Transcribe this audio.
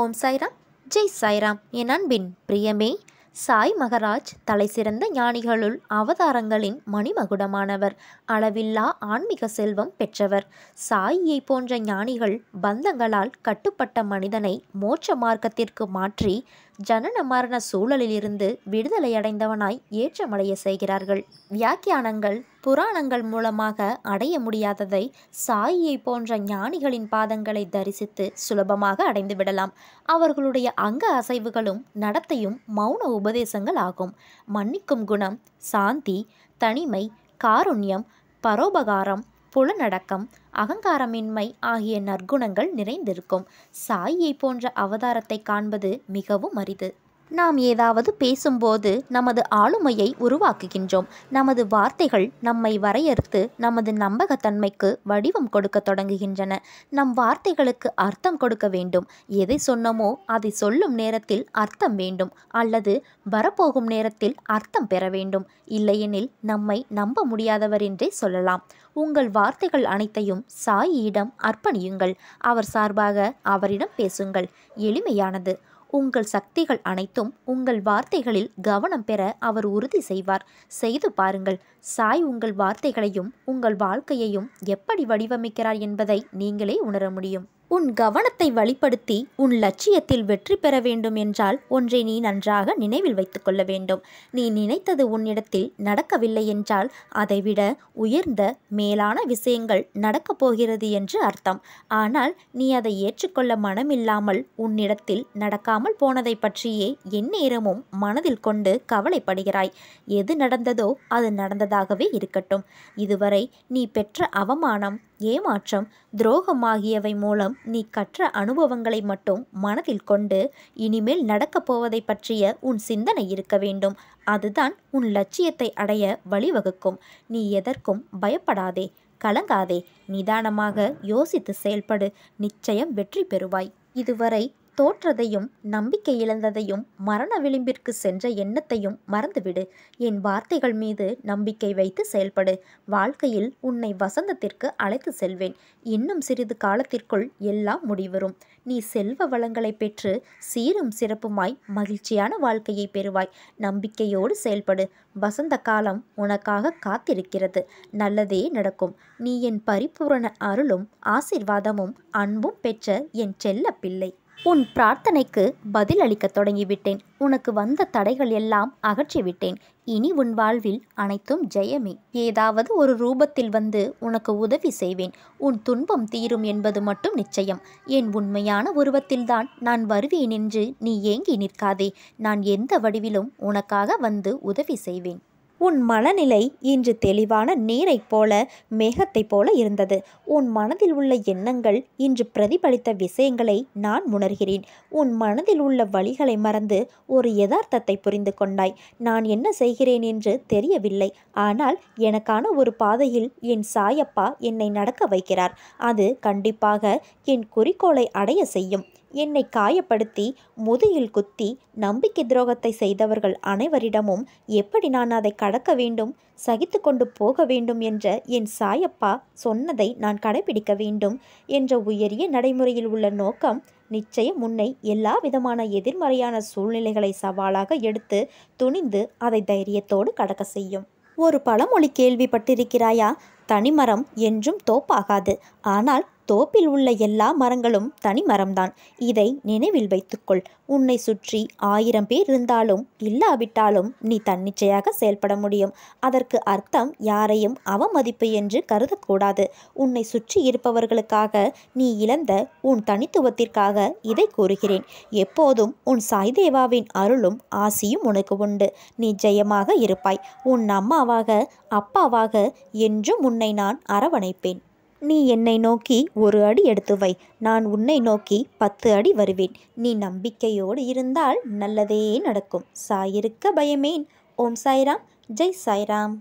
ஓம் சாய்ராம் ஜெய் சாய்ராம் என் அன்பின் பிரியமே சாய் மகராஜ் தலைசிறந்த ஞானிகளுள் அவதாரங்களின் மணிமகுடமானவர் அளவில்லா ஆன்மீக செல்வம் பெற்றவர் சாயியை போன்ற ஞானிகள் பந்தங்களால் கட்டுப்பட்ட மனிதனை மோட்ச மார்க்கத்திற்கு மாற்றி ஜனன மரண சூழலிலிருந்து விடுதலை அடைந்தவனாய் ஏற்றமடைய செய்கிறார்கள் வியாக்கியானங்கள் புராணங்கள் மூலமாக அடைய முடியாததை சாயியை போன்ற ஞானிகளின் பாதங்களை தரிசித்து சுலபமாக அடைந்து விடலாம் அவர்களுடைய அங்க அசைவுகளும் நடத்தையும் மௌன உபதேசங்கள் ஆகும் மன்னிக்கும் குணம் சாந்தி தனிமை காருண்யம் பரோபகாரம் புலநடக்கம் அகங்காரமின்மை ஆகிய நற்குணங்கள் நிறைந்திருக்கும் சாயியை போன்ற அவதாரத்தை காண்பது மிகவும் அரிது நாம் ஏதாவது பேசும்போது நமது ஆளுமையை உருவாக்குகின்றோம் நமது வார்த்தைகள் நம்மை வரையறுத்து நமது நம்பகத்தன்மைக்கு வடிவம் கொடுக்க தொடங்குகின்றன நம் வார்த்தைகளுக்கு அர்த்தம் கொடுக்க வேண்டும் எதை சொன்னமோ அதை சொல்லும் நேரத்தில் அர்த்தம் வேண்டும் அல்லது வரப்போகும் நேரத்தில் அர்த்தம் பெற வேண்டும் இல்லையெனில் நம்மை நம்ப முடியாதவர் என்றே சொல்லலாம் உங்கள் வார்த்தைகள் அனைத்தையும் சாயியிடம் அர்ப்பணியுங்கள் அவர் சார்பாக அவரிடம் பேசுங்கள் எளிமையானது உங்கள் சக்திகள் அனைத்தும் உங்கள் வார்த்தைகளில் கவனம் பெற அவர் உறுதி செய்வார் செய்து பாருங்கள் சாய் உங்கள் வார்த்தைகளையும் உங்கள் வாழ்க்கையையும் எப்படி வடிவமைக்கிறார் என்பதை நீங்களே உணர முடியும் உன் கவனத்தை வழிப்படுத்தி உன் லட்சியத்தில் வெற்றி பெற வேண்டும் என்றால் ஒன்றை நீ நன்றாக நினைவில் வைத்துக்கொள்ள வேண்டும் நீ நினைத்தது உன்னிடத்தில் நடக்கவில்லை என்றால் அதைவிட உயர்ந்த மேலான விஷயங்கள் நடக்கப் போகிறது என்று அர்த்தம் ஆனால் நீ அதை ஏற்றுக்கொள்ள மனமில்லாமல் உன்னிடத்தில் நடக்காமல் போனதை பற்றியே எந்நேரமும் மனதில் கொண்டு கவலைப்படுகிறாய் எது நடந்ததோ அது நடந்ததாகவே இருக்கட்டும் இதுவரை நீ பெற்ற அவமானம் ஏமாற்றம் துரோகம் ஆகியவை மூலம் நீ கற்ற அனுபவங்களை மட்டும் மனதில் கொண்டு இனிமேல் நடக்கப் போவதை பற்றிய உன் சிந்தனை இருக்க வேண்டும் அதுதான் உன் லட்சியத்தை அடைய வழிவகுக்கும் நீ எதற்கும் பயப்படாதே கலங்காதே நிதானமாக யோசித்து செயல்படு நிச்சயம் வெற்றி பெறுவாய் இதுவரை தோற்றதையும் நம்பிக்கை இழந்ததையும் மரண விளிம்பிற்கு சென்ற எண்ணத்தையும் மறந்துவிடு என் வார்த்தைகள் மீது நம்பிக்கை வைத்து செயல்படு வாழ்க்கையில் உன்னை வசந்தத்திற்கு அழைத்து செல்வேன் இன்னும் சிறிது காலத்திற்குள் எல்லாம் முடிவரும் நீ செல்வ வளங்களை பெற்று சீரும் சிறப்புமாய் மகிழ்ச்சியான வாழ்க்கையை பெறுவாய் நம்பிக்கையோடு செயல்படு வசந்த காலம் உனக்காக காத்திருக்கிறது நல்லதே நடக்கும் நீ என் பரிபூரண அருளும் ஆசிர்வாதமும் அன்பும் பெற்ற என் செல்ல பிள்ளை உன் பிரார்த்தனைக்கு பதில் அளிக்க தொடங்கிவிட்டேன் உனக்கு வந்த தடைகள் எல்லாம் அகற்றிவிட்டேன் இனி உன் வாழ்வில் அனைத்தும் ஜெயமே ஏதாவது ஒரு ரூபத்தில் வந்து உனக்கு உதவி செய்வேன் உன் துன்பம் தீரும் என்பது மட்டும் நிச்சயம் என் உண்மையான உருவத்தில்தான் நான் வருவேன் என்று நீ ஏங்கி நிற்காதே நான் எந்த வடிவிலும் உனக்காக வந்து உதவி செய்வேன் உன் மனநிலை இன்று தெளிவான நீரைப் போல மேகத்தைப் போல இருந்தது உன் மனதில் உள்ள எண்ணங்கள் இன்று பிரதிபலித்த விஷயங்களை நான் உணர்கிறேன் உன் மனதில் உள்ள வழிகளை மறந்து ஒரு யதார்த்தத்தை புரிந்து கொண்டாய் நான் என்ன செய்கிறேன் என்று தெரியவில்லை ஆனால் எனக்கான ஒரு பாதையில் என் சாயப்பா என்னை நடக்க வைக்கிறார் அது கண்டிப்பாக என் குறிக்கோளை அடைய செய்யும் என்னை காயப்படுத்தி முதுகில் குத்தி நம்பிக்கை துரோகத்தை செய்தவர்கள் அனைவரிடமும் எப்படி நான் அதை கடக்க வேண்டும் சகித்து கொண்டு போக வேண்டும் என்ற என் சாயப்பா சொன்னதை நான் கடைபிடிக்க வேண்டும் என்ற உயரிய நடைமுறையில் உள்ள நோக்கம் நிச்சயம் முன்னை எல்லா விதமான எதிர்மறையான சூழ்நிலைகளை சவாலாக எடுத்து துணிந்து அதை தைரியத்தோடு கடக்க செய்யும் ஒரு பழமொழி கேள்விப்பட்டிருக்கிறாயா தனிமரம் என்றும் தோப்பாகாது ஆனால் தோப்பில் உள்ள எல்லா மரங்களும் தனி மரம்தான் இதை நினைவில் வைத்துக்கொள் உன்னை சுற்றி ஆயிரம் பேர் இருந்தாலும் இல்லாவிட்டாலும் நீ தன்னிச்சையாக செயல்பட முடியும் அதற்கு அர்த்தம் யாரையும் அவமதிப்பு என்று கருதக்கூடாது உன்னை சுற்றி இருப்பவர்களுக்காக நீ இழந்த உன் தனித்துவத்திற்காக இதை கூறுகிறேன் எப்போதும் உன் சாய்தேவாவின் அருளும் ஆசியும் உனக்கு உண்டு நீ ஜெயமாக இருப்பாய் உன் அம்மாவாக அப்பாவாக என்றும் உன்னை நான் அரவணைப்பேன் நீ என்னை நோக்கி ஒரு அடி எடுத்து வை நான் உன்னை நோக்கி பத்து அடி வருவேன் நீ நம்பிக்கையோடு இருந்தால் நல்லதே நடக்கும் சாயிருக்க பயமேன் ஓம் சாய்ராம் ஜெய் சாய்ராம்